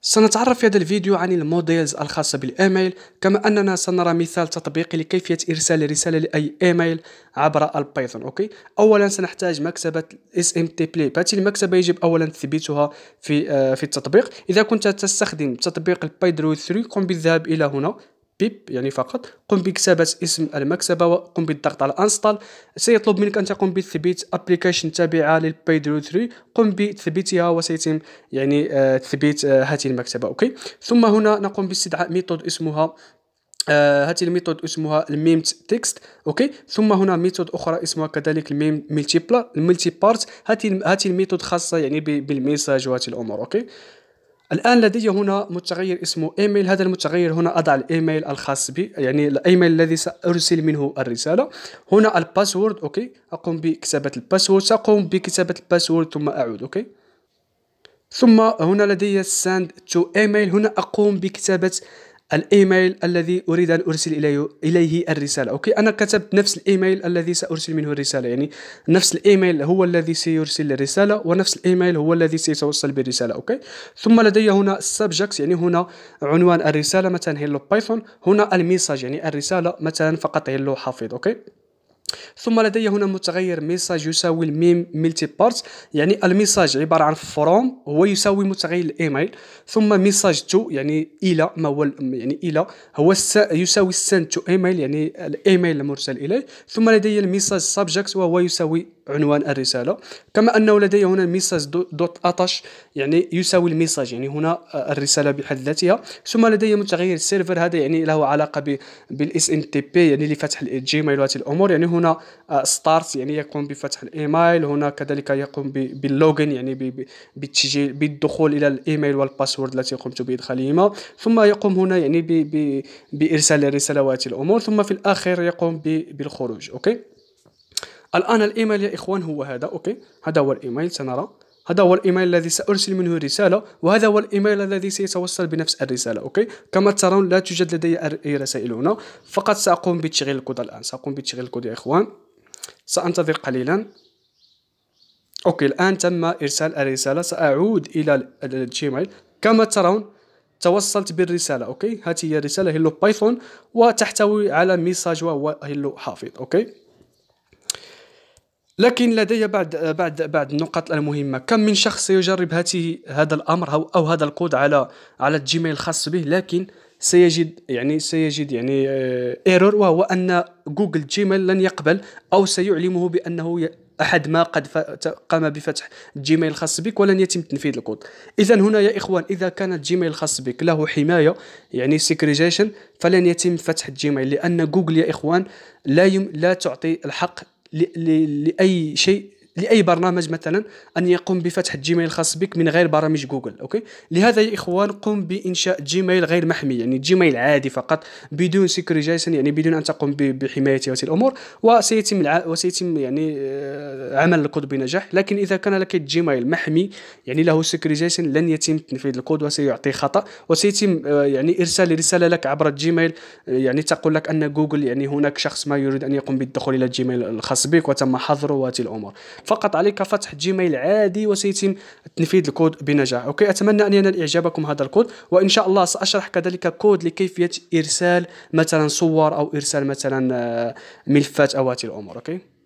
سنتعرف في هذا الفيديو عن الموديلز الخاصة بالإيميل كما أننا سنرى مثال تطبيقي لكيفية إرسال رسالة لأي إيميل عبر البايثون أوكي أولا سنحتاج مكتبة Play هذه المكتبة يجب أولا تثبيتها في آه، في التطبيق إذا كنت تستخدم تطبيق البايدرو 3 قم بالذهاب إلى هنا بيب يعني فقط قم بكتابة اسم المكتبة وقم بالضغط على انستال سيطلب منك أن تقوم بتثبيت ابلكيشن تابعة للبيد 3 قم بتثبيتها وسيتم يعني آه تثبيت آه هذه المكتبة أوكي ثم هنا نقوم باستدعاء ميثود اسمها آه الميثود اسمها الميم تكست اوكي ثم هنا ميثود اخرى اسمها كذلك الميم ملتيبلا الملتي بارت هذه هذه الميثود خاصه يعني بالميساج وهذه الامور اوكي الان لدي هنا متغير اسمه ايميل هذا المتغير هنا اضع الايميل الخاص بي يعني الايميل الذي سارسل منه الرساله هنا الباسورد اوكي اقوم بكتابه الباسورد ساقوم بكتابه الباسورد ثم اعود اوكي ثم هنا لدي send to email هنا اقوم بكتابه الايميل الذي اريد ان ارسل اليه اليه الرساله اوكي انا كتبت نفس الايميل الذي سارسل منه الرساله يعني نفس الايميل هو الذي سيرسل الرساله ونفس الايميل هو الذي سيتوصل بالرساله اوكي ثم لدي هنا السبجكت يعني هنا عنوان الرساله مثلا هيلو بايثون هنا الميساج يعني الرساله مثلا فقط هيلو حفيظ اوكي ثم لدي هنا متغير ميساج يساوي الميم ملتي بارت يعني الميساج عباره عن فروم هو يساوي متغير الايميل ثم ميساج تو يعني الى ما هو يعني الى هو يساوي سنت تو ايميل يعني الايميل المرسل اليه ثم لدي الميساج سبجكت وهو يساوي عنوان الرساله كما انه لدي هنا ميساج دوت اتش يعني يساوي الميساج يعني هنا آه، الرساله بحد ذاتها ثم لدي متغير السيرفر هذا يعني له علاقه بالاس ان تي بي يعني لفتح الجيميل وهذه الامور يعني هنا ستارت آه، يعني يقوم بفتح الايميل هنا كذلك يقوم باللوجن يعني بالتسجيل بالدخول الى الايميل والباسورد التي قمت بادخالهما ثم يقوم هنا يعني بارسال الرساله وهذه الامور ثم في الاخير يقوم بالخروج اوكي الان الايميل يا اخوان هو هذا اوكي هذا هو الايميل سنرى هذا هو الايميل الذي سارسل منه الرساله وهذا هو الايميل الذي سيتوصل بنفس الرساله اوكي كما ترون لا توجد لدي اي رسائل هنا فقط ساقوم بتشغيل الكود الان ساقوم بتشغيل الكود يا اخوان سانتظر قليلا اوكي الان تم ارسال الرساله ساعود الى الجيميل كما ترون توصلت بالرساله اوكي هذه هي الرساله هيلو بايثون وتحتوي على ميساج وهو هيلو حافظ اوكي لكن لدي بعد بعد بعد النقاط المهمه كم من شخص سيجرب هذه هذا الامر او, أو هذا الكود على على الجيميل الخاص به لكن سيجد يعني سيجد يعني ايرور آه، وهو ان جوجل جيميل لن يقبل او سيعلمه بانه احد ما قد قام بفتح الجيميل الخاص بك ولن يتم تنفيذ الكود اذا هنا يا اخوان اذا كان الجيميل الخاص بك له حمايه يعني سيكريجيشن فلن يتم فتح الجيميل لان جوجل يا اخوان لا يم لا تعطي الحق لأي شيء لاي برنامج مثلا ان يقوم بفتح الجيميل الخاص بك من غير برامج جوجل اوكي لهذا يا اخوان قم بانشاء جيميل غير محمي يعني جيميل عادي فقط بدون سيكوريزيشن يعني بدون ان تقوم بحمايته هذه الامور وسيتم وسيتم يعني آه، عمل الكود بنجاح لكن اذا كان لك جيميل محمي يعني له سيكوريزيشن لن يتم تنفيذ الكود وسيعطي خطا وسيتم آه، يعني ارسال رساله لك عبر الجيميل آه، يعني تقول لك ان جوجل يعني هناك شخص ما يريد ان يقوم بالدخول الى الجيميل الخاص بك وتم حظره وهذه الامور فقط عليك فتح جيميل عادي وسيتم تنفيذ الكود بنجاح اوكي اتمنى ان ينال اعجابكم هذا الكود وان شاء الله ساشرح كذلك كود لكيفيه ارسال مثلا صور او ارسال مثلا آه، ملفات او هذه الامور اوكي